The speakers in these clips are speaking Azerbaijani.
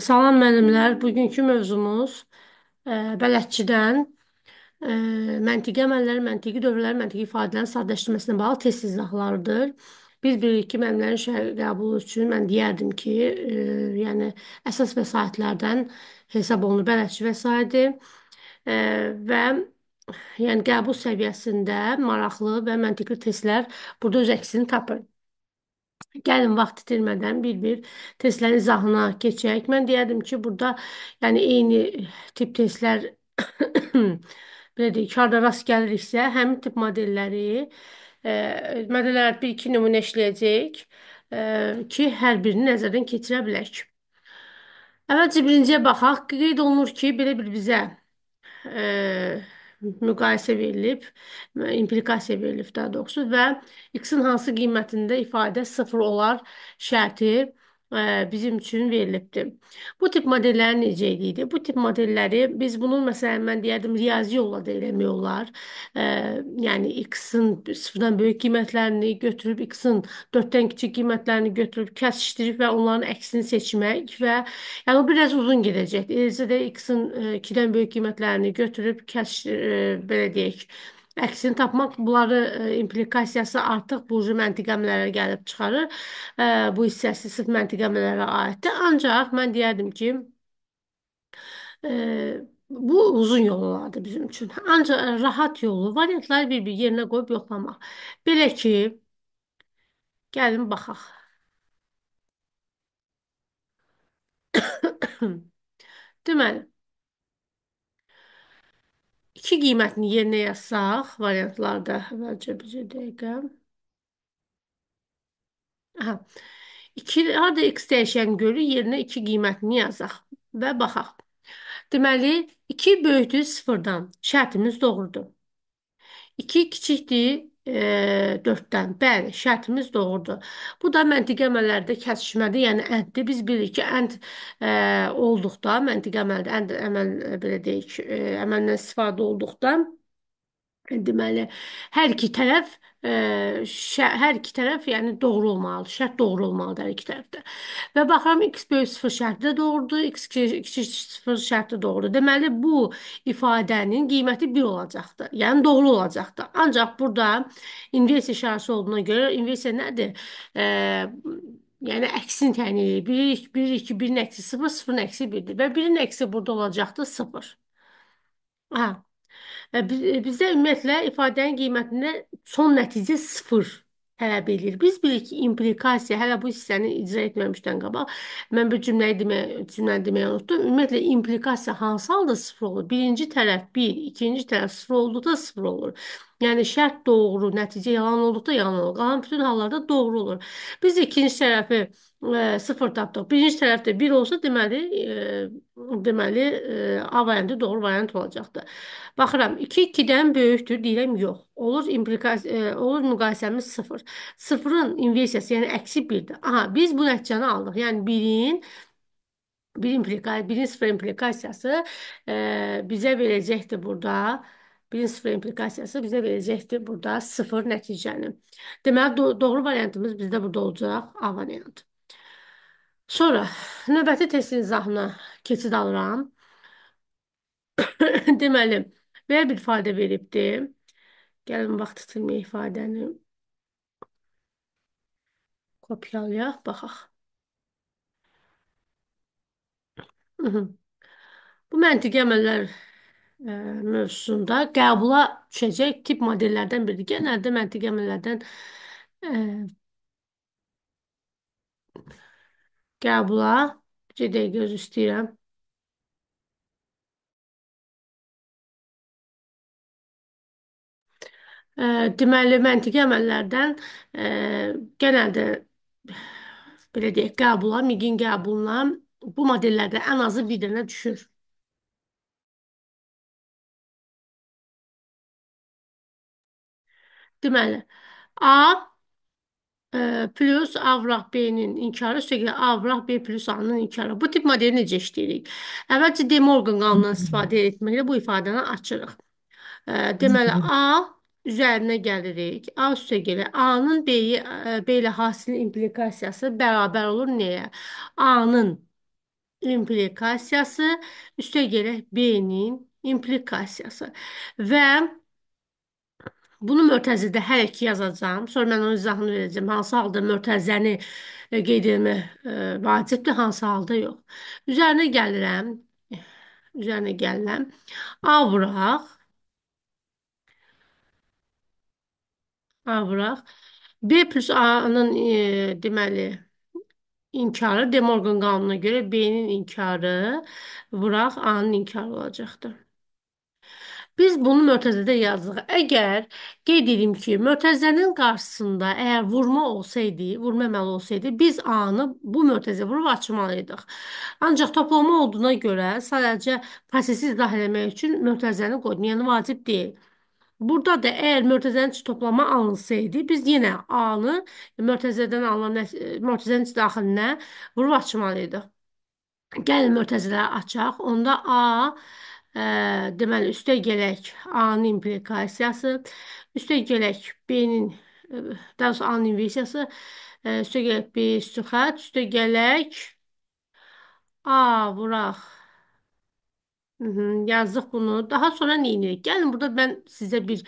Salam müəllimlər, bugünkü mövzumuz e, bələdçidən e, məntiqi əməllər, məntiqi dövrlər, məntiqi ifadələrin sadələşdirilməsinə bağlı test izahlarıdır. Bir-bir-iki müəllimlərin şərh qəbulu üçün mən deyərdim ki, e, yəni əsas vəsaitlərdən hesab olunur bələdçi vəsaiti e, və yəni qəbul səviyyəsində maraqlı və məntiqli testlər burada öz əksini tapır. Gəlin vaxt itirmədən bir-bir testlərin izahına keçək. Mən deyərdim ki, burada yəni eyni tip testlər belə deyək, karda rast gəliriksə, həmin tip modelləri e, modellər bir-iki nümunə işləyəcək e, ki, hər birini nəzərdən keçirə bilək. Əvvəlcə birinciyə baxaq. Qeyd olunur ki, belə bir bizə e, müqayisə verilib, implikasiya verilib daha doğrusu və x-in hansı qiymətində ifadə sıfır olar şərti e, bizim üçün verilibdir. Bu tip modellərin necəliyidir? Bu tip modelləri biz bunun məsələn mən deyərdim riyazi yolla da eləmək olar. E, yəni x-in sıfırdan böyük qiymətlərini götürüb x-in 4-dən kiçik qiymətlərini götürüb kəsişdirib və onların əksini seçmək və yəni o biraz uzun gedəcək. Eləcə də x-in 2-dən böyük qiymətlərini götürüb kəsiş e, belə deyək Əksini tapmaq bunları e, implikasiyası artıq burcu məntiqəmlərə gəlib çıxarır. E, bu hissəsi sırf məntiqəmlərə aiddir. Ancaq mən deyərdim ki, e, Bu uzun yollardır bizim üçün. Ancaq e, rahat yolu, variantları bir-bir yerinə qoyub yoxlamaq. Belə ki, gəlin baxaq. Deməli, İki qiymətini yerinə yazsaq variantlarda əvvəlcə bircə dəqiqə. Aha. 2 harda x dəyişən görürük, yerinə 2 qiymətini yazaq və baxaq. Deməli 2 böyükdür 0-dan. Şərtimiz doğrudur. 2 kiçikdir e, 4-dən. Bəli, şərtimiz doğrudur. Bu da məntiqi əməllərdə kəsişmədir, yəni ənddir. Biz bilirik ki, ənd e, olduqda, məntiqi əməldə ənd əməl e, belə deyək, e, əməldən istifadə olduqda deməli hər iki tərəf Ə, şə, hər iki tərəf yəni doğru olmalıdır. Şərt doğru olmalıdır hər iki tərəfdə. Və baxıram x böyük 0 şərti də doğrudur, x kiçik 0 şərti də doğrudur. Deməli bu ifadənin qiyməti 1 olacaqdı. Yəni doğru olacaqdı. Ancaq burada inversiya işarəsi olduğuna görə inversiya nədir? Ə, Yəni əksini təyin edir. 1 2 1 2 1-in əksi 0, 0-ın əksi 1-dir və 1-in əksi burada olacaqdı 0. Aha. Hə. Və e, bizdə ümumiyyətlə ifadənin qiymətində son nəticə sıfır tələb eləyir. Biz bilirik ki, implikasiya hələ bu hissəni icra etməmişdən qabaq mən bu cümləyi demək cümləni deməyə unutdum. Ümumiyyətlə implikasiya hansı halda sıfır olur? Birinci tərəf 1, bir, ikinci tərəf sıfır olduqda sıfır olur. Yəni şərt doğru, nəticə yalan olduqda yalan olur. Qalan bütün hallarda doğru olur. Biz ikinci tərəfi e, sıfır tapdıq. Birinci tərəfdə bir olsa deməli e, deməli e, A variantı doğru variant olacaqdı. Baxıram 2 2-dən böyükdür deyirəm yox. Olur implikasiya e, olur müqayisəmiz sıfır. Sıfırın inversiyası yəni əksi 1-dir. Aha biz bu nəticəni aldıq. Yəni birin bir implikasiya, birin sıfır implikasiyası e, bizə verəcəkdir burada birinci sıfır implikasiyası bizə verəcəkdir burada sıfır nəticəni. Deməli, do doğru variantımız bizdə burada olacaq A variantı. Sonra növbəti testin izahına keçid alıram. Deməli, belə bir ifadə veribdir. Gəlin, vaxt itirməyə ifadəni kopyalayaq, baxaq. Bu məntiqi əməllər e, mövzusunda qəbula düşəcək tip modellərdən biri. Genəldə məntiqi əməllərdən e, qəbula bir dəqiqə göz istəyirəm. E, deməli, məntiqi əməllərdən e, genəldə belə deyək, qəbula, MİQ-in qəbuluna bu modellərdə ən azı bir dənə düşür. Deməli, A e, plus avraq B-nin inkarı üstəgələ avraq B plus A-nın inkarı. Bu tip modeli necə işləyirik? Əvvəlcə De Morgan qanunundan istifadə etməklə bu ifadəni açırıq. E, deməli, A üzərinə gəlirik. A üstəgələ A-nın B-yi e, B ilə hasilin implikasiyası bərabər olur nəyə? A-nın implikasiyası üstəgələ B-nin implikasiyası və Bunu mötəzidə hər iki yazacağam. Sonra mən onun izahını verəcəm. Hansı halda mötəzəni e, qeyd etmək e, vacibdir, hansı halda yox. Üzərinə gəlirəm. Üzərinə gəlirəm. A vuraq. A vuraq. B plus A-nın e, deməli inkarı De Morgan qanununa görə B-nin inkarı vuraq A-nın inkarı olacaqdır. Biz bunu mötərizədə yazdıq. Əgər qeyd edim ki, mötərizənin qarşısında əgər vurma olsaydı, vurma əməli olsaydı, biz A-nı bu mötərizə vurub açmalıydıq. Ancaq toplama olduğuna görə sadəcə prosesi izah eləmək üçün mötərizəni qoydum, yəni vacib deyil. Burada da əgər mötərizənin içi toplama alınsaydı, biz yenə A-nı mötərizədən alınan mötərizənin içi daxilinə vurub açmalıydıq. Gəlin mötərizələri açaq. Onda A Ə, deməli, üstəgələk A-nın implikasiyası, üstəgələk B-nin, ə, daha doğrusu A-nın inversiyası, ə, üstəgələk B süxət, üstəgələk A vuraq. Hı -hı, Yazdıq bunu. Daha sonra nə edirik? Gəlin burada mən sizə bir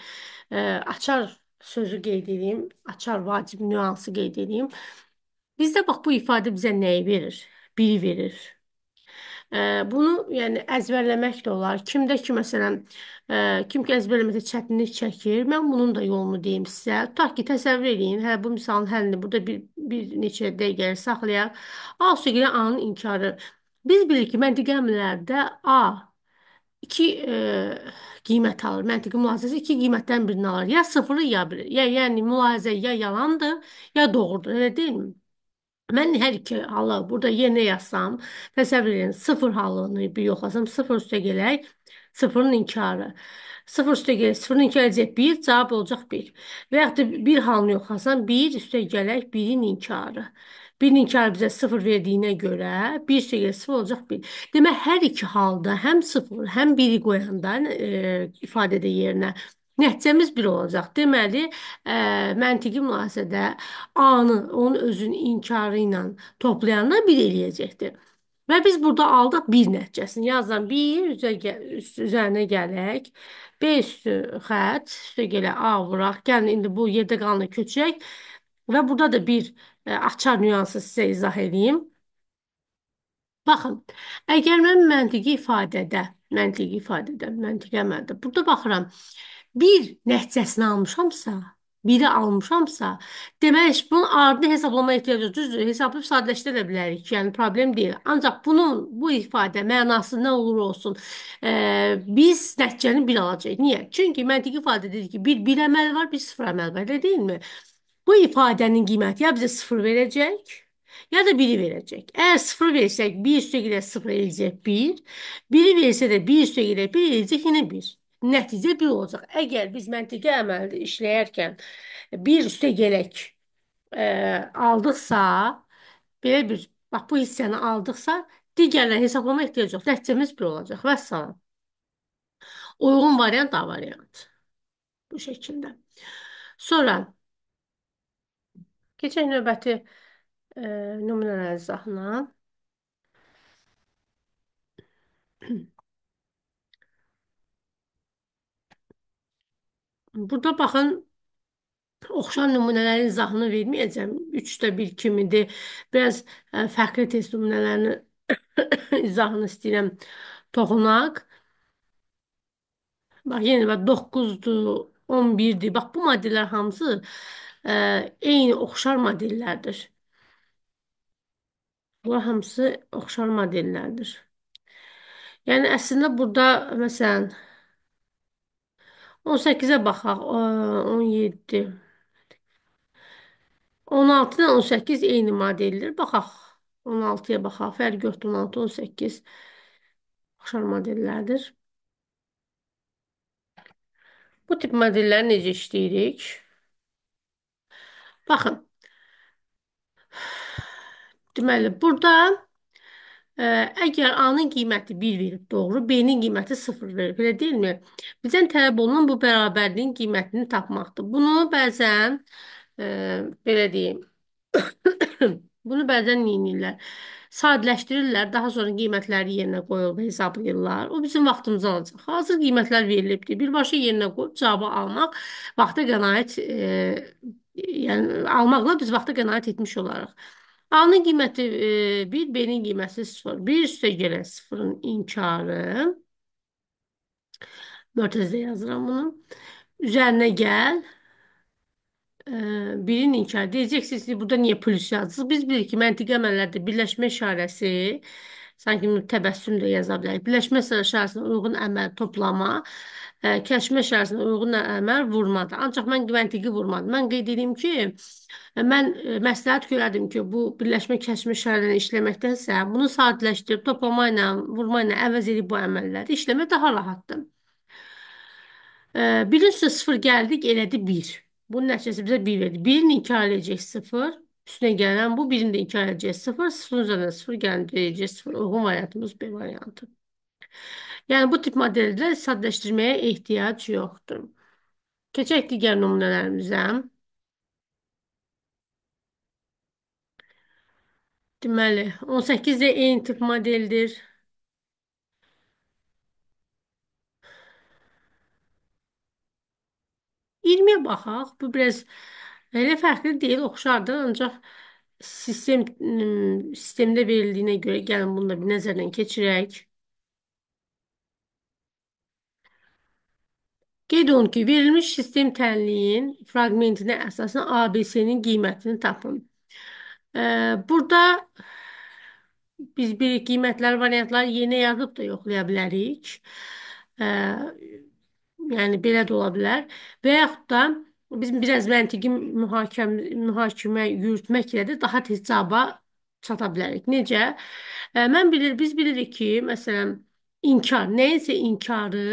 ə, açar sözü qeyd edeyim. Açar vacib nüansı qeyd edeyim. Bizdə bax bu ifadə bizə nəyi verir? Biri verir. Bunu yəni əzbərləmək də olar. Kimdə ki, məsələn, e, kim ki əzbərləməkdə çətinlik çəkir, mən bunun da yolunu deyim sizə. Tutaq ki, təsəvvür edin, hə bu misalın həllini burada bir, bir neçə dəqiqəyə saxlayaq. A sürgülü A-nın inkarı. Biz bilirik ki, məntiqəmlərdə A iki e, qiymət alır. Məntiqi mülahizəsi iki qiymətdən birini alır. Ya sıfırı, ya biri. Ya yəni mülahizə ya yalandır, ya doğrudur. Elə deyilmi? Mən hər iki halı burada yerinə yazsam, təsəvvür edin, sıfır halını bir yoxlasam, sıfır üstə gələk, sıfırın inkarı. Sıfır üstə gələk, sıfırın inkarı edəcək bir, cavab olacaq bir. Və yaxud da bir halını yoxlasam, bir üstə gələk, birin inkarı. Bir inkar bizə sıfır verdiyinə görə bir üstə gələk, sıfır olacaq bir. Demək, hər iki halda həm sıfır, həm biri qoyanda e, ifadədə yerinə Nəticəmiz bir olacaq. Deməli, ə, e, məntiqi mülahisədə A-nı onun özünün inkarı ilə toplayanla bir eləyəcəkdir. Və biz burada aldıq bir nəticəsini. Yazılan bir üzə gə- üst- üzərinə gələk. B üstü xətt, üstə gələ A vuraq. Gəlin indi bu yerdə qalanı köçək. Və burada da bir ə, e, açar nüansı sizə izah edeyim. Baxın, əgər mən məntiqi ifadədə, məntiqi ifadədə, məntiqi əməldə, burada baxıram bir nəticəsini almışamsa, biri almışamsa, demək bunun ardını hesablamaya ehtiyac yoxdur. Düzdür, hesablayıb sadələşdirə bilərik. Yəni problem deyil. Ancaq bunun bu ifadə mənası nə olur olsun, e, biz nəticəni bir alacağıq. Niyə? Çünki məntiqi ifadə dedik ki, bir bir əməl var, bir sıfır əməl var, elə deyilmi? Bu ifadənin qiyməti ya bizə sıfır verəcək, ya da biri verəcək. Əgər sıfır versək, bir üstə gilə sıfır eləyəcək bir, biri versə də bir üstə gilə bir eləyəcək yenə bir. Nəticə bir olacaq. Əgər biz məntiqi əməldə işləyərkən bir üstə gələk e, aldıqsa, belə bir, bax bu hissəni aldıqsa, digərlərini hesablama ehtiyac yox. Nəticəmiz bir olacaq. Və salam. Uyğun variant A variant. Bu şəkildə. Sonra keçək növbəti e, nümunələr izahına. Burada baxın Oxşar nümunələrin izahını verməyəcəm. 3də 1 kimidir. Biraz ə, e, fərqli test nümunələrinin izahını istəyirəm toxunaq. Bax, yenə bax, 9-dur, 11-dir. Bax, bu modellər hamısı ə, e, eyni oxşar modellərdir. Bunlar hamısı oxşar modellərdir. Yəni, əslində burada, məsələn, 18-ə baxaq. Ə, 17. 16 ilə 18 eyni modeldir. Baxaq. 16-ya baxaq. Fərq yoxdur 16, 18. Oxşar modellərdir. Bu tip modelləri necə işləyirik? Baxın. Deməli, burada Ə, Əgər A-nın qiyməti 1 verib, doğru, B-nin qiyməti 0 verib, elə deyilmi? Bizdən tələb olunan bu bərabərliyin qiymətini tapmaqdır. Bunu bəzən, ə, e, belə deyim, bunu bəzən neyinirlər? Sadələşdirirlər, daha sonra qiymətləri yerinə qoyulub hesablayırlar. O bizim vaxtımızı alacaq. Hazır qiymətlər verilibdir. Birbaşa yerinə qoyub cavabı almaq vaxta qənaət, ə, e, yəni almaqla biz vaxta qənaət etmiş olarıq. A-nın qiyməti 1, e, B-nin qiyməti 0. 1 üstə gələ 0-ın inkarı. Mörtəzdə yazıram bunu. Üzərinə gəl. 1-in e, inkarı. Deyəcəksiniz ki, burada niyə plus yazırsınız? Biz bilirik ki, məntiqi əməllərdə birləşmə işarəsi sanki bunu təbəssüm də yaza bilərik. Birləşmə şərtinə uyğun əməl toplama, ə, kəşmə şərtinə uyğun əməl vurmadır. Ancaq mən məntiqi vurmadım. Mən qeyd edeyim ki, e, mən e, məsləhət görərdim ki, bu birləşmə kəşmə şərtini işləməkdənsə, bunu sadələşdirib toplama ilə, vurma ilə əvəz edib bu əməlləri işləmək daha rahatdır. E, Birinci sıfır gəldik, elədi bir. Bunun nəticəsi bizə bir verdi. Birini inkar edəcək sıfır, üstüne gələn bu birində 2 ayrıca 0, 0 üzərinə 0 gəlin verəcək 0 uyğun variantımız B variantı. Yəni bu tip modeldə sadələşdirməyə ehtiyac yoxdur. Keçək digər nümunələrimizə. Deməli, 18 də eyni tip modeldir. İlmiyə baxaq. Bu biraz Elə fərqli deyil, oxşardır, ancaq sistem ım, sistemdə verildiyinə görə gəlin bunu da bir nəzərdən keçirək. Qeyd olun ki, verilmiş sistem tənliyin fraqmentinə əsasən ABC-nin qiymətini tapın. Ee, burada biz bir qiymətlər, variantlar yeni yazıb da yoxlaya bilərik. Ee, yəni belə də ola bilər. Və yaxud da Bizim biraz məntiqi mühakəm, mühakimə yürütməklə də daha tez cavaba çata bilərik. Necə? E, mən bilir, biz bilirik ki, məsələn, inkar, nəyinsə inkarı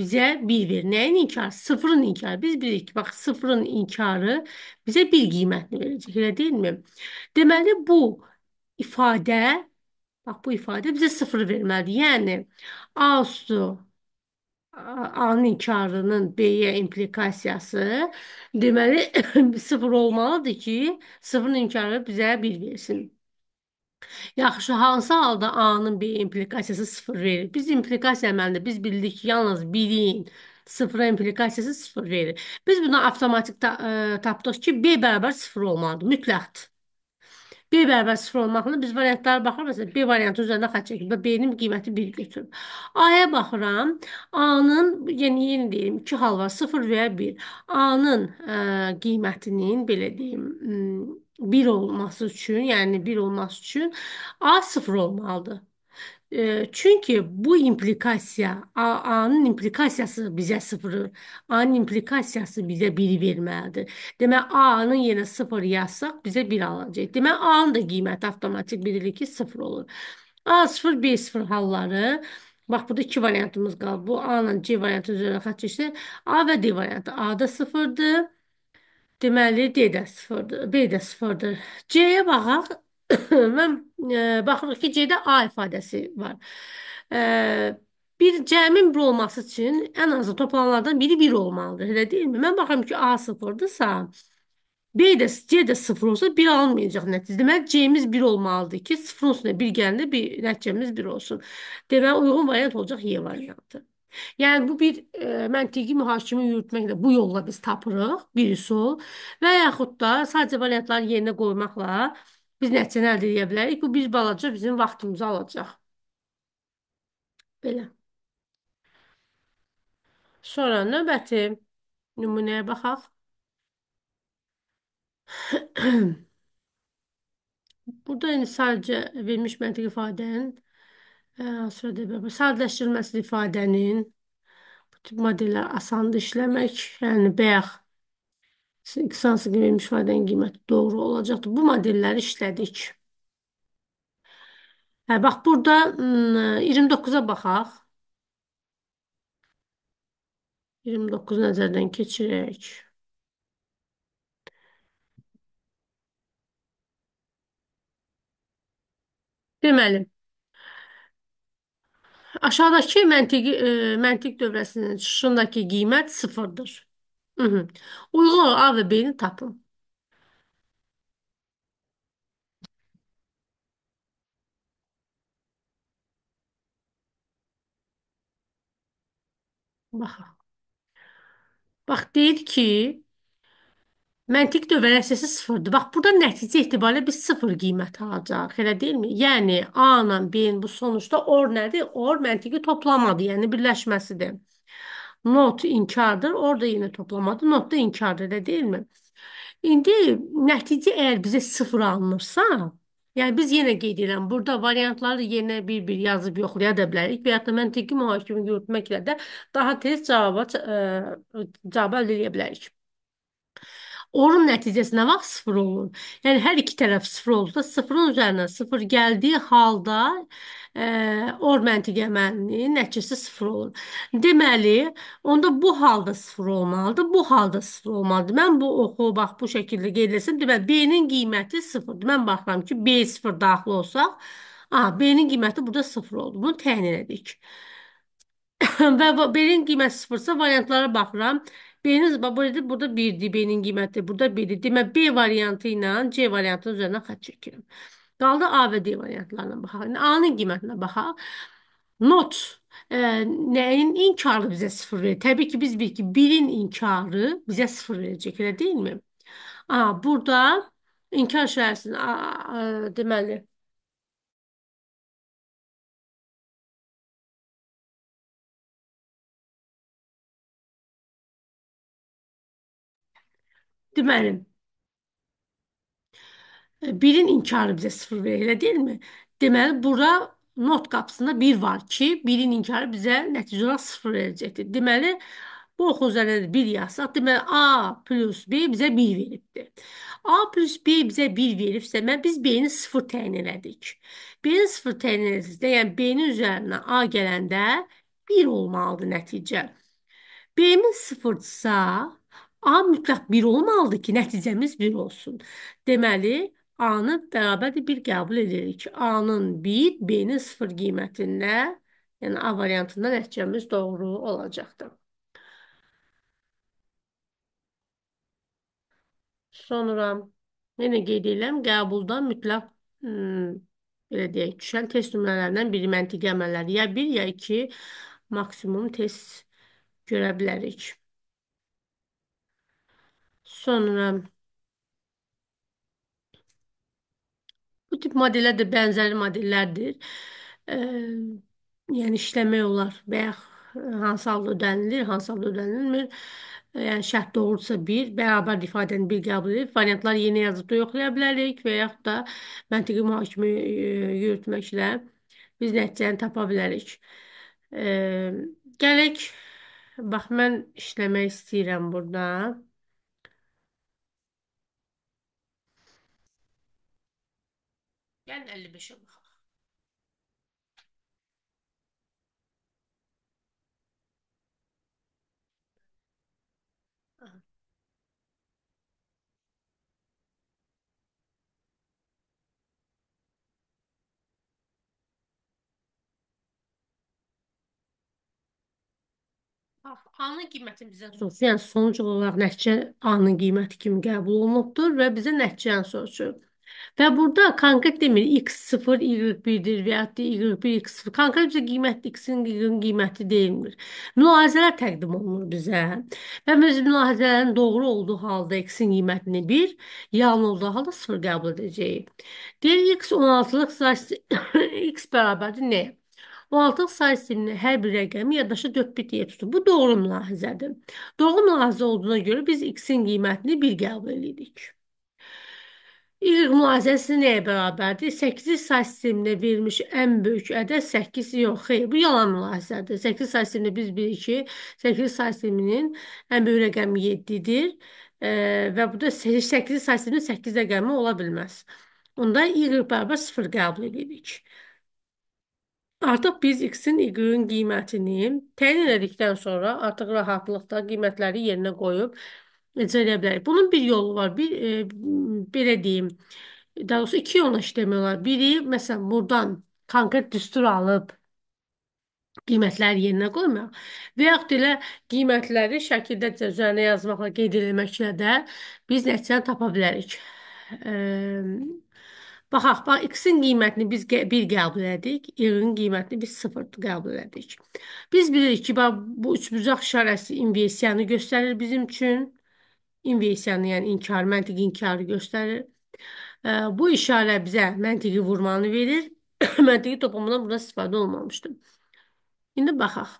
bizə bir verir. Nəyin inkarı? Sıfırın inkarı. Biz bilirik ki, bax, sıfırın inkarı bizə bir qiymətini verəcək, elə deyilmi? Deməli, bu ifadə, bax, bu ifadə bizə sıfır verməlidir. Yəni, A üstü A-nın karının B-yə implikasiyası deməli sıfır olmalıdır ki, sıfırın inkarı bizə 1 versin. Yaxşı, hansı halda A-nın B implikasiyası 0 verir? Biz implikasiya əməlində biz bildik ki, yalnız 1-in sıfıra implikasiyası 0 verir. Biz buna avtomatik ta e, tapdıq ki, B bərabər 0 olmalıdır, mütləqdir. B bərabər sıfır olmaqla biz variantlara baxırıq. Məsələn, B variantı üzərində xətt çəkib və B-nin qiyməti 1 götürüb. A-ya baxıram. A-nın, yəni yeni deyim, iki hal var. 0 və ya 1. A-nın qiymətinin, belə deyim, 1 olması üçün, yəni 1 olması üçün A 0 olmalıdır. E, çünki bu implikasiya, A-nın implikasiyası bizə sıfırı, A-nın implikasiyası bizə biri verməlidir. Demək, A-nın yenə sıfır yazsaq, bizə bir alacaq. Demək, A-nın da qiyməti avtomatik birlikdə sıfır olur. A-0, B-0 halları, bax, burada iki variantımız qalıb. Bu A ilə C variantı üzrə xət keçdi. A və D variantı. A-da sıfırdır. Deməli, D də sıfırdır, B də sıfırdır. C-yə baxaq, Mən e, baxırıq ki, C-də A ifadəsi var. E, bir cəmin bir olması üçün ən azı toplananlardan biri 1 olmalıdır, elə deyilmi? Mən baxıram ki, A sıfırdırsa, B də C də sıfır olsa 1 alınmayacaq nəticə. Deməli, C-miz 1 olmalıdır ki, sıfırın üstünə 1 gələndə bir nəticəmiz 1 olsun. Deməli, uyğun variant olacaq Y variantı. Yəni bu bir e, məntiqi mühakimə yürütməklə bu yolla biz tapırıq, biri sol və yaxud da sadəcə variantları yerinə qoymaqla biz nəticəni əldə edə bilərik. Bu bir balaca bizim vaxtımızı alacaq. Belə. Sonra növbəti nümunəyə baxaq. Burada indi yəni sadəcə verilmiş məntiq ifadənin e, sadələşdirilməsi ifadənin bu tip modellər asandır işləmək, yəni bayaq 80 verilmiş faydənin qiyməti doğru olacaqdır. Bu modelləri işlədik. Hə, bax, burada 29-a baxaq. 29 nəzərdən keçirək. Deməli, aşağıdakı məntiq, məntiq dövrəsinin çıxışındakı qiymət sıfırdır. Mhm. Uyğun ol, al və beyni tapın. Baxaq. Bax deyir ki, Məntiq dövrə əsasən sıfırdır. Bax, burada nəticə etibarilə biz sıfır qiymət alacağıq, elə deyilmi? Yəni A ilə B-nin bu sonuçda or nədir? Or məntiqi toplamadır, yəni birləşməsidir not inkardır. Orada yenə toplamadır. Not da inkardır, elə deyilmi? İndi nəticə əgər bizə sıfır alınırsa, yəni biz yenə qeyd edirəm, burada variantları yenə bir-bir yazıb yoxlaya da bilərik və ya da məntiqi mühakimə yürütməklə də daha tez cavaba ə, e, cavab əldə edə bilərik. Onun nəticəsi nə vaxt sıfır olur? Yəni hər iki tərəf sıfır olsa, sıfırın üzərinə sıfır gəldiyi halda e, or məntiq əməlinin nəticəsi sıfır olur. Deməli, onda bu halda sıfır olmalıdır, bu halda sıfır olmalıdır. Mən bu oxu bax bu şəkildə qeyd etsəm, deməli B-nin qiyməti sıfırdır. Mən baxıram ki, B sıfır daxil olsaq, a, B-nin qiyməti burada sıfır oldu. Bunu təyin edik. Və B-nin qiyməti sıfırsa variantlara baxıram. B-nin baba burada 1-dir, B-nin qiyməti burada 1-dir. Demək B variantı ilə C variantının üzərindən xətt çəkirəm. Qaldı A və D variantlarına baxaq. İndi A-nın qiymətinə baxaq. Not e, nəyin inkarı bizə 0 verir? Təbii ki, biz bilir ki, 1-in inkarı bizə 0 verəcək, elə deyilmi? A, burada inkar şərhəsinin deməli Deməli, e, birin inkarı bizə sıfır verir, elə deyilmi? Deməli, bura not qapısında bir var ki, birin inkarı bizə nəticə olaraq sıfır verəcəkdir. Deməli, bu oxu üzərində bir yazsaq, deməli A plus B bizə 1 veribdir. A plus B bizə 1 veribsə, mən biz B-ni 0 təyin elədik. B-ni 0 təyin elədikdə, yəni B-nin üzərinə A gələndə 1 olmalıdır nəticə. B-min 0-dsa, A mütləq bir olmalıdır ki, nəticəmiz bir olsun. Deməli, A-nı bərabərdir bir qəbul edirik. A-nın 1, B-nin 0 qiymətində, yəni A variantında nəticəmiz doğru olacaqdır. Sonra yenə qeyd edirəm, qəbulda mütləq hmm, belə deyək, düşən test nümunələrindən biri məntiqi əməlləri ya 1 ya 2 maksimum test görə bilərik. Sonra bu tip modellər də bənzəri modellərdir. E, yəni işləmək olar və yaxud e, hansı halda ödənilir, hansı halda ödənilmir. E, yəni şərt doğrultusa bir, bərabər ifadəni bir qəbul edib, variantlar yeni yazıb da yoxlaya bilərik və yaxud da məntiqi mühakimə e, yürütməklə biz nəticəni tapa bilərik. E, gələk, bax mən işləmək istəyirəm burada. Gel %55'e bakalım. Aha. Bax, anın qiyməti bizə soruşur. Yəni sonuc olaraq nəticə anın qiyməti kimi qəbul olunubdur və bizə nəticəni soruşur. Və burada konkret demir x0 y1-dir və ya da y1 x0. Konkret bizə qiymət x-in y-in qiyməti deyilmir. Mülahizələr təqdim olunur bizə. Və biz mülahizələrin doğru olduğu halda x-in qiymətini 1, yanlış olduğu halda 0 qəbul edəcəyik. Deyir x 16-lıq sayısı x bərabərdir nəyə? 16 sayı siminin hər bir rəqəmi yaddaşa 4 bit yer tutur. Bu doğru mülahizədir. Doğru mülahizə olduğuna görə biz x-in qiymətini 1 qəbul edirik. İl müalicəsi nəyə bərabərdir? 8-ci say sisteminə verilmiş ən böyük ədəd 8 yox, xeyr, bu yalan mülahizədir. 8-ci say sistemində biz bilirik ki, 8-ci say sisteminin ən böyük rəqəmi 7-dir e, və burada 8-ci say sisteminin 8 rəqəmi ola bilməz. Onda y bərabər 0 qəbul edirik. Artıq biz x-in y-ın qiymətini təyin elədikdən sonra artıq rahatlıqla qiymətləri yerinə qoyub Necə bilərik? Bunun bir yolu var. Bir e, belə deyim. Daha doğrusu iki yolla işləmək olar. Biri məsələn burdan konkret düstur alıb qiymətləri yerinə qoymaq və yaxud elə qiymətləri şəkildə üzərinə yazmaqla qeyd edilməklə də biz nəticəni tapa bilərik. E, Baxaq, bax, X-in qiymətini biz bir qəbul elədik, Y-in qiymətini biz sıfır qəbul elədik. Biz bilirik ki, bax, bu üçbucaq işarəsi inversiyanı göstərir bizim üçün inversiyanı, yəni inkar, məntiq inkarı göstərir. Bu işarə bizə məntiqi vurmanı verir. məntiqi toplamadan burada istifadə olmamışdır. İndi baxaq.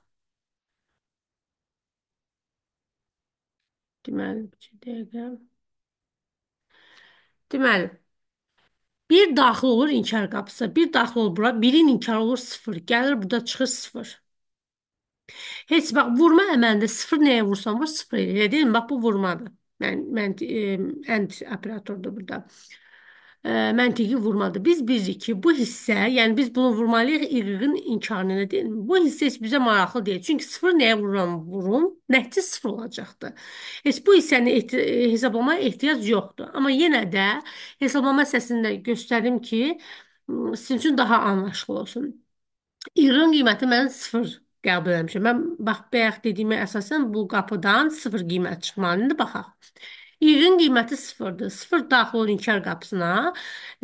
Deməli, bir dəqiqə. Deməli, bir daxil olur inkar qapısı. Bir daxil olur bura, birin inkar olur sıfır. Gəlir burada çıxır sıfır. Heç bax, vurma əməlində sıfır nəyə vursan vur, sıfır elə deyilmi? Bax, bu vurmadır. Mən, mən, ənd e, operatordur burada. Ə, e, məntiqi vurmadır. Biz bilirik ki, bu hissə, yəni biz bunu vurmalıyıq İqiqin inkarına deyil. Bu hissə heç bizə maraqlı deyil. Çünki sıfır nəyə vururam, vurum, nəticə sıfır olacaqdır. Heç bu hissəni ehti hesablamaya ehtiyac yoxdur. Amma yenə də hesablama səsində göstərim ki, sizin üçün daha anlaşılır olsun. İqiqin qiyməti mənim sıfır qəbul eləmişəm. Mən bax bayaq dediyimə əsasən bu qapıdan sıfır qiymət çıxmalı. İndi baxaq. Y-in qiyməti 0-dır. 0 daxil olur inkar qapısına.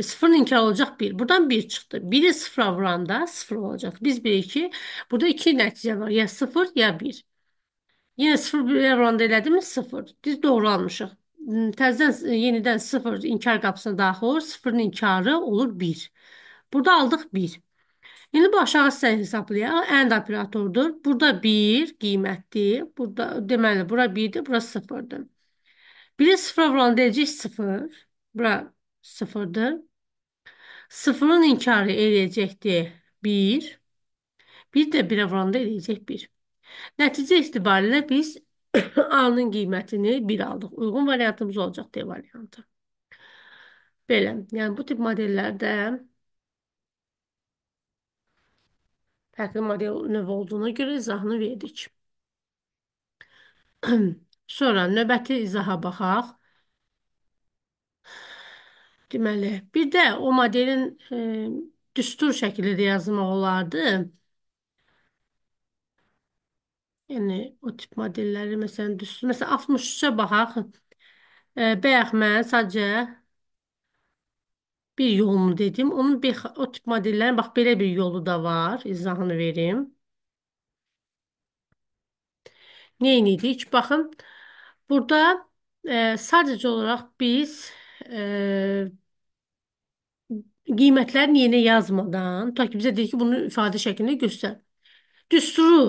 0 e, inkar olacaq 1. Buradan 1 çıxdı. 1-i 0-a vuranda 0 olacaq. Biz bilirik ki, burada 2 nəticə var. Ya 0, ya 1. Yenə 0 1-ə vuranda elədimi? 0. Biz doğru almışıq. Təzədən e, yenidən 0 inkar qapısına daxil olur. 0-ın inkarı olur 1. Burada aldıq 1. İndi bu aşağı sən hesablayaq. Ən operatordur. Burada 1 qiymətdir. Burada deməli bura 1-dir, bura 0-dır. 1-i 0 vuran deyəcək 0. Bura 0-dır. 0-ın inkarı eləyəcəkdir 1. 1 də 1-ə vuranda eləyəcək 1. Nəticə itibarilə biz A-nın qiymətini 1 aldıq. Uyğun variantımız olacaq D variantı. Belə, yəni bu tip modellərdə Fərqli model növ olduğuna görə izahını verdik. Sonra növbəti izaha baxaq. Deməli, bir də o modelin e, düstur şəkildə yazmaq olardı. Yəni, o tip modelləri, məsələn, düstur. Məsələn, 63-ə baxaq. E, Bəyək mən sadəcə bir yolunu dedim. Onun bir, o tip modellərin bax belə bir yolu da var. İzahını verim. Neynidik? Baxın, burada e, sadəcə olaraq biz e, qiymətlərini yenə yazmadan, tutaq ki, bizə deyir ki, bunu ifadə şəklində göstər. Düsturu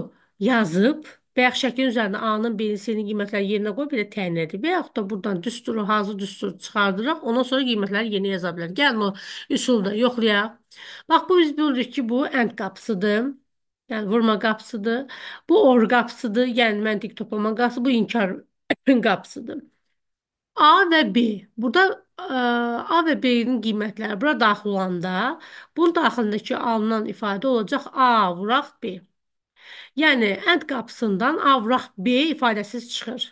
yazıb və yaxud şəklin üzərində A-nın B-sinin qiymətləri yerinə qoyub belə təyin edib və yaxud da buradan düsturu, hazır düstur çıxardıraq, ondan sonra qiymətləri yeni yaza bilər. Gəlin o üsulda yoxlayaq. Bax, bu biz bilirik ki, bu ənd qapısıdır. Yəni vurma qapısıdır. Bu or qapısıdır. Yəni məntiq toplama qapısı, bu inkar qapısıdır. A və B. Burada e, A və B-nin qiymətləri bura daxil olanda bunun daxilindəki alınan ifadə olacaq A vuraq B. Yəni ənd qapısından avraq B ifadəsiz çıxır.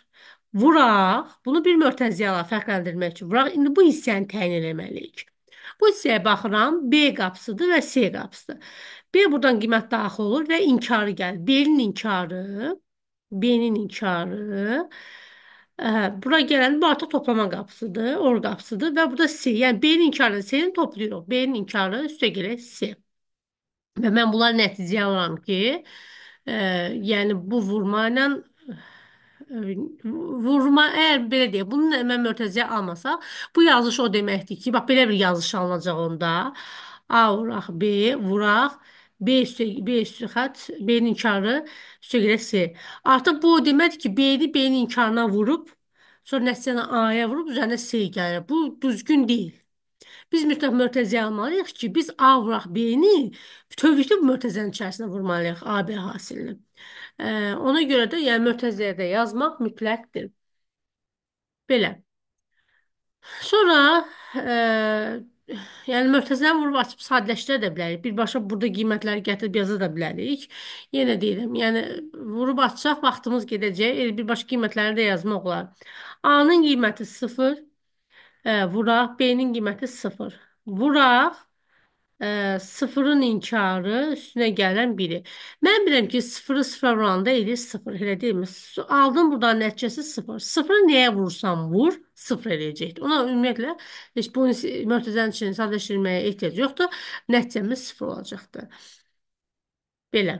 Vuraq, bunu bir mötəziyala fərqləndirmək üçün vuraq. İndi bu hissəni təyin eləməliyik. Bu hissəyə baxıram, B qapısıdır və C qapısıdır. B buradan qiymət daxil olur və inkarı gəlir. B-nin inkarı, B-nin inkarı Bura gələn bu artıq toplama qapısıdır, or qapısıdır və burada C, yəni B-nin inkarı C-ni toplayırıq. B-nin inkarı üstə gəlir C. Və mən bunları nəticəyə alıram ki, E, yəni bu vurma ilə vurma əgər belə deyək, bunun mən mörtəzəyə almasaq, bu yazış o deməkdir ki, bax belə bir yazış alınacaq onda. A vuraq, B vuraq, B üstə B üstə xətt, B-nin karı üstə görə C. Artıq bu o deməkdir ki, B-ni B-nin karına vurub, sonra nəticəni A-ya vurub, üzərinə C gəlir. Bu düzgün deyil. Biz mütləq mötəzəyə almalıyıq ki, biz avraq beyni bütövlükdə bu mötəzənin içərisinə vurmalıyıq AB hasilini. E, ona görə də yəni mötəzəyə də yazmaq mütləqdir. Belə. Sonra e, yəni mötəzəni vurub açıb sadələşdirə də bilərik. Birbaşa burada qiymətləri gətirib yaza da bilərik. Yenə deyirəm, yəni vurub açsaq vaxtımız gedəcək. Elə birbaşa qiymətləri də yazmaq olar. A-nın qiyməti 0, Ə, vuraq B-nin qiyməti 0. Vuraq ə, e, sıfırın inkarı üstünə gələn biri. Mən bilirəm ki, sıfırı sıfıra vuranda elə sıfır, elə deyilmi? S- Aldın buradan nəticəsi sıfır. Sıfırı nəyə vursan vur, sıfır eləyəcəkdir. Ona ümumiyyətlə heç bu ins- mötərizənin içini sadələşdirməyə ehtiyac yoxdur. Nəticəmiz sıfır olacaqdır. Belə.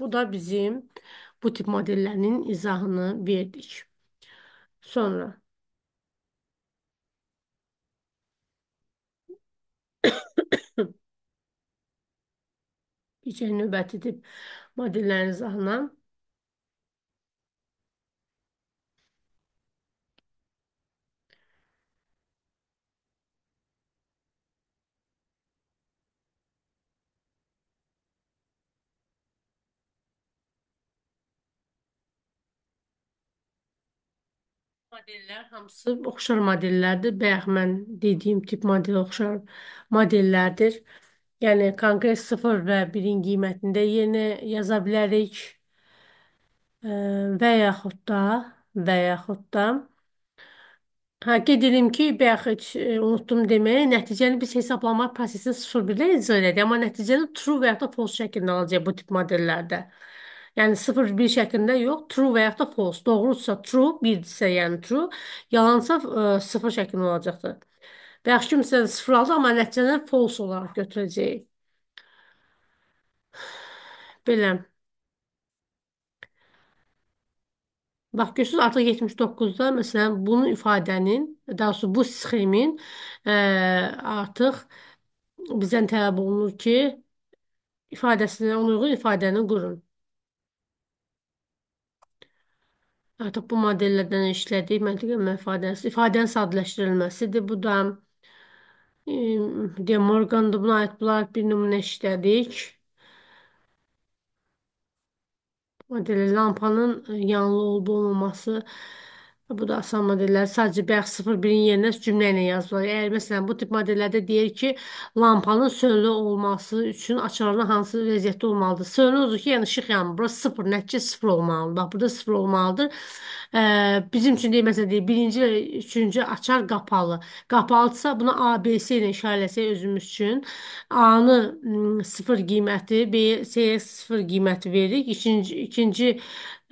Bu da bizim bu tip modellərin izahını verdik. Sonra. Keçək növbəti tip modellərin izahına. Modellər hamısı oxşar modellərdir. Bayaq mən dediyim tip modelə oxşar modellərdir. Yəni konkret 0 və 1-in qiymətində yenə yaza bilərik Ə, və yaxud da və yaxud da hə qeyd edim ki, bayaq heç e, unutdum deməyə, nəticəni biz hesablama prosesini 0-1 ilə icra edirik, amma nəticəni true və ya da false şəklində alacağıq bu tip modellərdə. Yəni sıfır bir şəklində yox, true və yaxud da false. Doğrudursa true, birdirsə, yəni true, yalansa ə, e, sıfır şəklində olacaqdır. Və yaxşı ki, məsələn, sıfır aldı, amma nəticəni false olaraq götürəcəyik. Belə. Bax görürsünüz artıq 79-da məsələn bunun ifadənin, daha doğrusu bu sxemin ə, e, artıq bizdən tələb olunur ki, ifadəsinə uyğun ifadəni qurun. Artıq hə, bu modellərdən işlədiyi məqam ifadəsi, ifadənin sadələşdirilməsidir. Bu da e, De Morgan buna aid olaraq bir nümunə işlədik. Modeli lampanın yanılı olub olmaması Bu da asan modellər sadəcə bayaq 01-in yerinə cümlə ilə yazılır. Əgər məsələn bu tip modellərdə deyir ki, lampanın sönülü olması üçün açarına hansı vəziyyətdə olmalıdır? Sönülü odur ki, yəni işıq yanmır. Bura 0, nəticə 0 olmalıdır. Bax, burada 0 olmalıdır. Ə, bizim üçün deyir məsələn deyir, birinci və üçüncü açar qapalı. Qapalıdsa buna ABC ilə işarələsək özümüz üçün A-nı 0 qiyməti, B-yə 0 qiyməti veririk. İkinci ikinci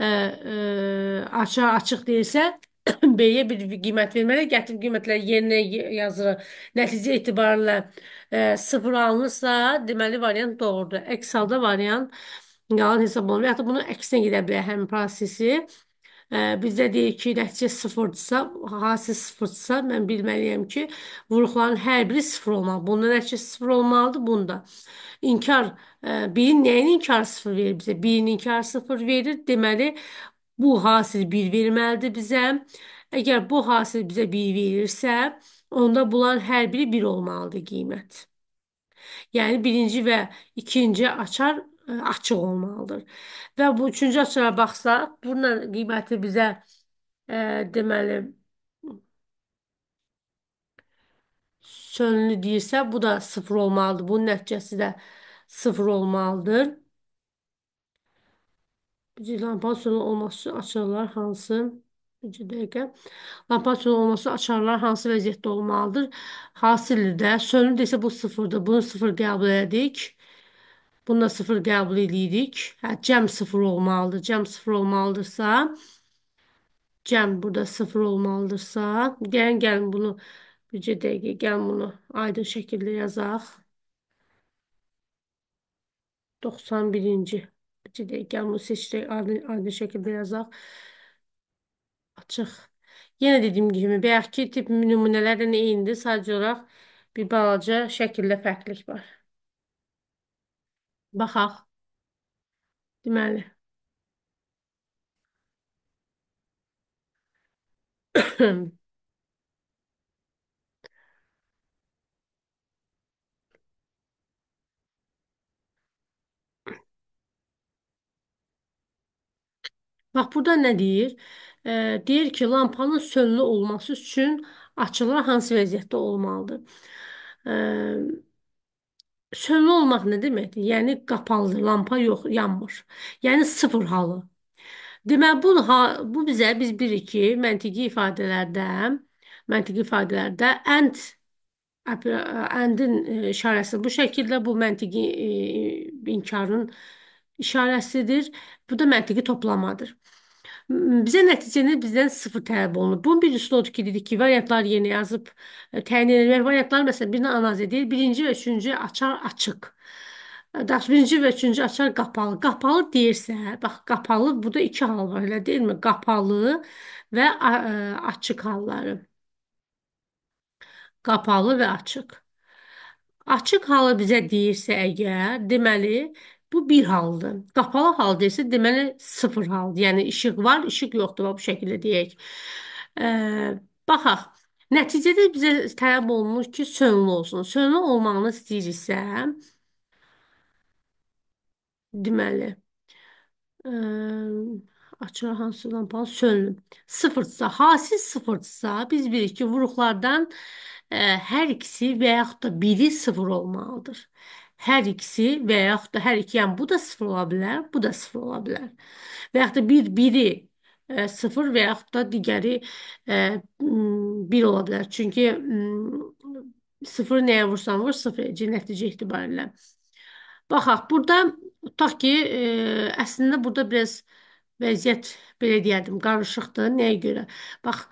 ə, ə, açar açıq deyilsə B-yə bir qiymət verməliyik. Gətirib qiymətləri yerinə yazırıq. Nəticə etibarilə e, sıfır alınırsa, deməli variant doğrudur. Əks halda variant yalan hesab olunur. Yaxud da bunun əksinə gedə bilər həmin prosesi. E, bizdə deyir ki, nəticə sıfırdırsa, hansı sıfırdırsa, mən bilməliyəm ki, vuruqların hər biri sıfır olmalı. Bunda nəticə sıfır olmalıdır, bunda. İnkar, e, birin nəyin inkarı sıfır verir bizə? Birin inkarı sıfır verir, deməli bu hasil bir verməlidir bizə. Əgər bu hasil bizə bir verirsə, onda bunların hər biri bir olmalıdır qiymət. Yəni birinci və ikinci açar ə, e, açıq olmalıdır. Və bu üçüncü açara baxsaq, bunun qiyməti bizə ə, e, deməli sönlü deyirsə, bu da sıfır olmalıdır. Bunun nəticəsi də sıfır olmalıdır. Lampasiyonun olması açarlar hansı? Bir dəqiqə. Lampasiyonun olması açarlar hansı vəziyyətdə olmalıdır? Hasildə, sönümdə isə bu sıfırdır. Bunu sıfır qəbul elədik. Bunu da sıfır qəbul edirik. Hə, cəm sıfır olmalıdır. Cəm sıfır olmalıdırsa, cəm burada sıfır olmalıdırsa, gəlin, gəlin bunu bir dəqiqə, gəlin bunu aydın şəkildə yazaq. 91-ci gəlin bunu seçirək, aynı, aynı şəkildə yazaq. Açıq. Yenə dediyim kimi, bayaq ki, tip nümunələrlə eynidir, sadəcə olaraq bir balaca şəkildə fərqlik var. Baxaq. Deməli. Bax burada nə deyir? Eee, deyir ki, lampanın sönülü olması üçün açılar hansı vəziyyətdə olmalıdır? Eee, sönülü olmaq nə deməkdir? Yəni qapalıdır, lampa yox, yanmır. Yəni sıfır halı. Deməli bu ha- bu bizə biz bilirik ki, məntiqi ifadələrdə məntiqi ifadələrdə and əp- əndin e, işarəsi bu şəkildə bu məntiqi e, inkarın işarəsidir. Bu da məntiqi toplamadır. Bizə nəticəni bizdən sıfır tələb olunur. Bunun bir üsulu odur ki, dedik ki, variantlar yerinə yazıb e, təyin edilir. Variantlar məsələn birini analiz edir. Birinci və üçüncü açar açıq. E, daha birinci və üçüncü açar qapalı. Qapalı deyirsə, bax qapalı burada iki hal var, elə deyilmi? Qapalı və e, açıq halları. Qapalı və açıq. Açıq halı bizə deyirsə əgər, deməli Bu bir haldır. Qapalı halda isə deməli sıfır haldır. Yəni işıq var, işıq yoxdur, bu şəkildə deyək. E, baxaq. Nəticədə bizə tələb olunur ki, sönlü olsun. Sönlü olmağını istəyiriksə, deməli, e, açıq hansı lampanı sönlüm. Sıfırsa, hasil sıfırsa biz bilirik ki, vuruqlardan ə, hər ikisi və yaxud da biri sıfır olmalıdır hər ikisi və yaxud da hər iki, yəni bu da sıfır ola bilər, bu da sıfır ola bilər. Və yaxud da bir, biri e, sıfır və yaxud da digəri e, bir ola bilər. Çünki sıfır nəyə vursan vur, sıfır edəcək nəticə itibarilə. Baxaq, burada tutaq ki, e, əslində burada biraz vəziyyət belə deyərdim, qarışıqdır. Nəyə görə? Bax,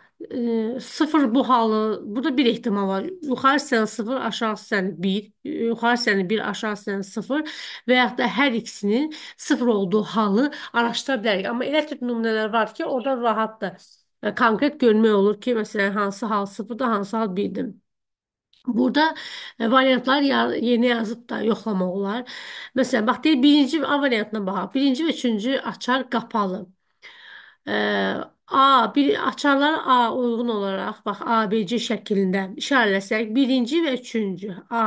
E, sıfır bu halı, burada bir ehtimal var. Yuxarı hissənin sıfır, aşağı hissənin bir, yuxarı hissənin bir, aşağı hissənin sıfır və yaxud da hər ikisinin sıfır olduğu halı araşdıra bilərik. Amma elə tip nümunələr var ki, oradan rahatdır. E, konkret görmək olur ki, məsələn, hansı hal sıfırdır, hansı hal birdir. Burada e, variantlar yeni yazıb da yoxlamaq olar. Məsələn, bax deyir, birinci A variantına baxaq. Birinci və üçüncü açar qapalı. E, A, bir açarları A uyğun olaraq bax ABC şəklində işarələsək birinci və üçüncü A,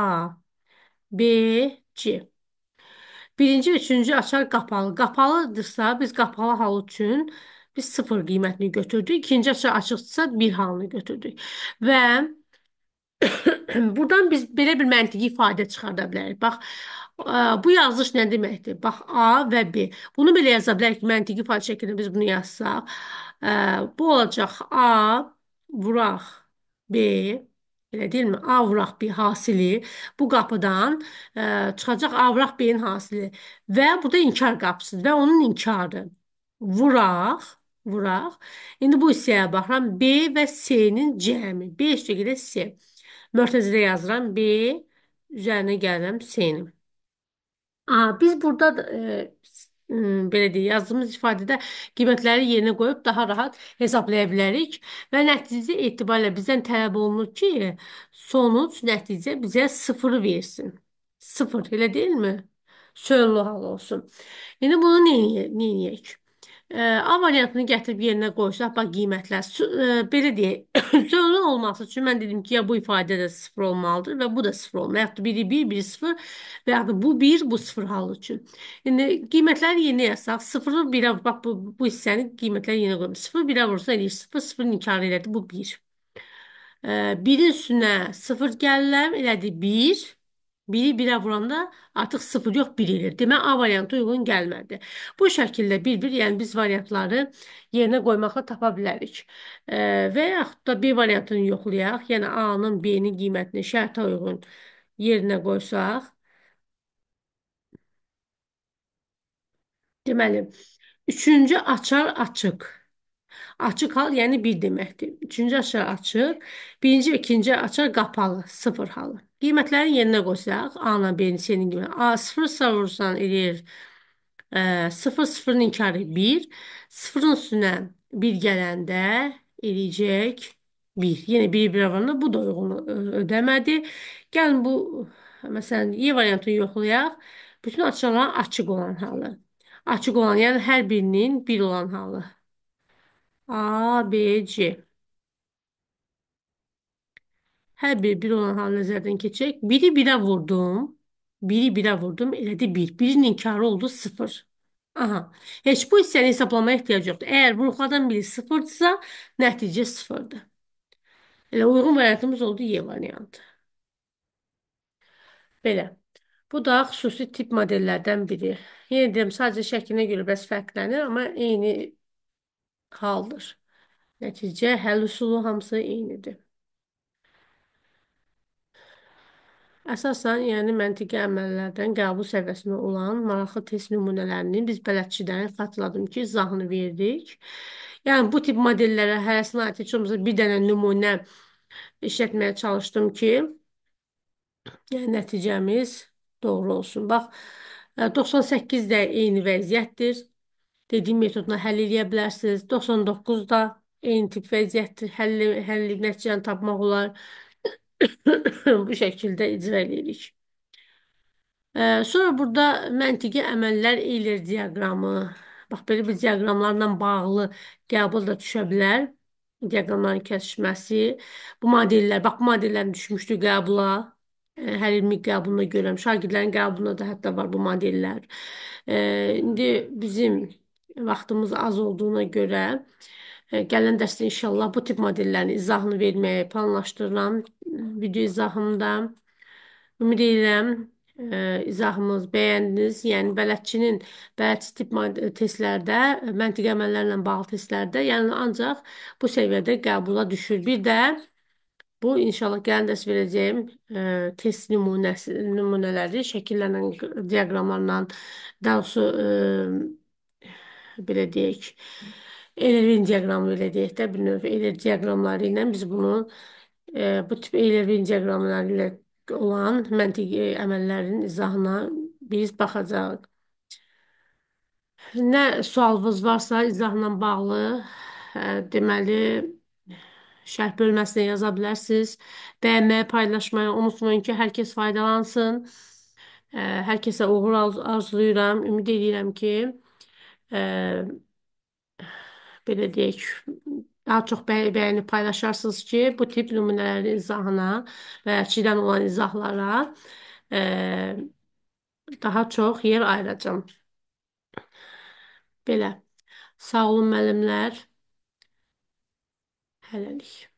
B, C. Birinci və üçüncü açar qapalı. Qapalıdırsa biz qapalı hal üçün biz sıfır qiymətini götürdük. İkinci açar açıqdırsa bir halını götürdük. Və buradan biz belə bir məntiqi ifadə çıxarda bilərik. Bax Ə, Bu yazılış nə deməkdir? Bax A və B. Bunu belə yaza bilərik ki, məntiqi ifadə şəklində biz bunu yazsaq. Ə, Bu olacaq A vuraq B. Elə deyilmi? A vuraq B hasili bu qapıdan ə, çıxacaq A vuraq B-nin hasili və bu da inkar qapısıdır və onun inkarı. Vuraq, vuraq. İndi bu hissəyə baxıram. B və C-nin cəmi. 5 şəkildə C. Mörtəzidə yazıram. B üzərinə gəlirəm C-nin. Aa, biz burada da, e, s- m, belə deyək, yazdığımız ifadədə qiymətləri yerinə qoyub daha rahat hesablaya bilərik və nəticə etibarilə bizdən tələb olunur ki, sonuc nəticə bizə sıfırı versin. Sıfır, elə deyilmi? Söylü hal olsun. İndi bunu neyə, neyləyək? E, A variantını gətirib yerinə qoysaq, bax qiymətlər Su- e, belə deyək, zəruri olması üçün mən dedim ki, ya bu ifadə də sıfır olmalıdır və bu da sıfır olmalı. Yaxud da biri bir, biri sıfır və yaxud da bu bir, bu sıfır halı üçün. İndi qiymətləri yerinə yazsaq, sıfırı birə, bax bu, bu hissəni qiymətləri yerinə qoyub. Sıfır birə vursa eləyir, sıfır sıfırın ikarı elədi, bu bir. E, birin üstünə sıfır gəlirlər, elədi bir. Biri birə vuranda artıq sıfır yox, bir eləyir. Demə, A variantı uyğun gəlmədi. Bu şəkildə bir-bir, yəni biz variantları yerinə qoymaqla tapa bilərik. E, və yaxud da bir variantını yoxlayaq, yəni A-nın B-nin qiymətini şərtə uyğun yerinə qoysaq. Deməli, üçüncü açar açıq. Açıq hal, yəni bir deməkdir. Üçüncü açar açıq, birinci və ikinci açar qapalı, sıfır halı. Qiymətləri yerinə qoysaq, A-la B-nin C-nin qiymətini. A sıfır savursan eləyir. E, sıfır sıfırın inkarı 1. Sıfırın üstünə 1 gələndə eləyəcək 1. Yenə 1 bir avarına bu da uyğun e, ödəmədi. Gəlin bu, məsələn, Y variantını yoxlayaq. Bütün açıqlar açıq olan halı. Açıq olan, yəni hər birinin 1 bir olan halı. A, B, C. Hər biri bir olan halı nəzərdən keçək. Biri birə vurdum. Biri birə vurdum. Elədi bir. Birinin karı oldu sıfır. Aha. Heç bu hissəni hesablamaya ehtiyac yoxdur. Əgər vuruqlardan biri sıfırdırsa, nəticə sıfırdır. Elə uyğun variantımız oldu Y variantı. Belə. Bu da xüsusi tip modellərdən biri. Yenə yəni deyirəm, sadəcə şəklinə görə bəs fərqlənir, amma eyni haldır. Nəticə, həll üsulu hamısı eynidir. Əsasən, yəni məntiqi əməllərdən qəbul səviyyəsinə olan maraqlı test nümunələrini biz bələdçidən xatırladım ki, izahını verdik. Yəni bu tip modellərə hərəsinə aid heç olmasa bir dənə nümunə işlətməyə çalışdım ki, yəni nəticəmiz doğru olsun. Bax, 98 e, də eyni vəziyyətdir. Dediyim metodla həll eləyə bilərsiniz. 99 da eyni tip vəziyyətdir. Həll, həll nəticəni tapmaq olar. Bu şəkildə icra edirik. Ə, sonra burada məntiqi əməllər Eyler diaqramı. Bax, belə bir diaqramlarla bağlı qəbul da düşə bilər. Diaqramların kəsişməsi. Bu modellər, bax, bu modellərin düşmüşdü qəbula. Ə, hər ilmi qəbuluna görəm. Şagirdlərin qəbuluna da hətta var bu modellər. Ə, indi bizim vaxtımız az olduğuna görə Hə, gələn dərsdə inşallah bu tip modellərin izahını verməyi planlaşdırıram video izahımda. Ümid edirəm e, izahımız bəyəndiniz. Yəni bələdçinin bələdçi tip e, testlərdə, e, məntiqi əməllərlə bağlı testlərdə, yəni ancaq bu səviyyədə qəbula düşür. Bir də bu inşallah gələn dərs verəcəyim test nümunəsi nümunələri şəkillərlə, diaqramlarla, daha doğrusu belə deyək, Eylervin diaqramı ilə deyək də, bir növ Eyler diaqramları ilə biz bunu e, bu tip Eylervin diaqramları ilə olan məntiqi e, əməllərin izahına biz baxacağıq. Nə sualınız varsa izahla bağlı, e, deməli şərh bölməsinə yaza bilərsiniz. Bəyənməyi, paylaşmayı unutmayın ki, hər kəs faydalansın. E, hər kəsə uğur arzulayıram. Ümid edirəm ki, e, belə deyək, daha çox bə bəyəni paylaşarsınız ki, bu tip nümunələrin izahına və çidən olan izahlara e, daha çox yer ayıracam. Belə. Sağ olun müəllimlər. Hələlik.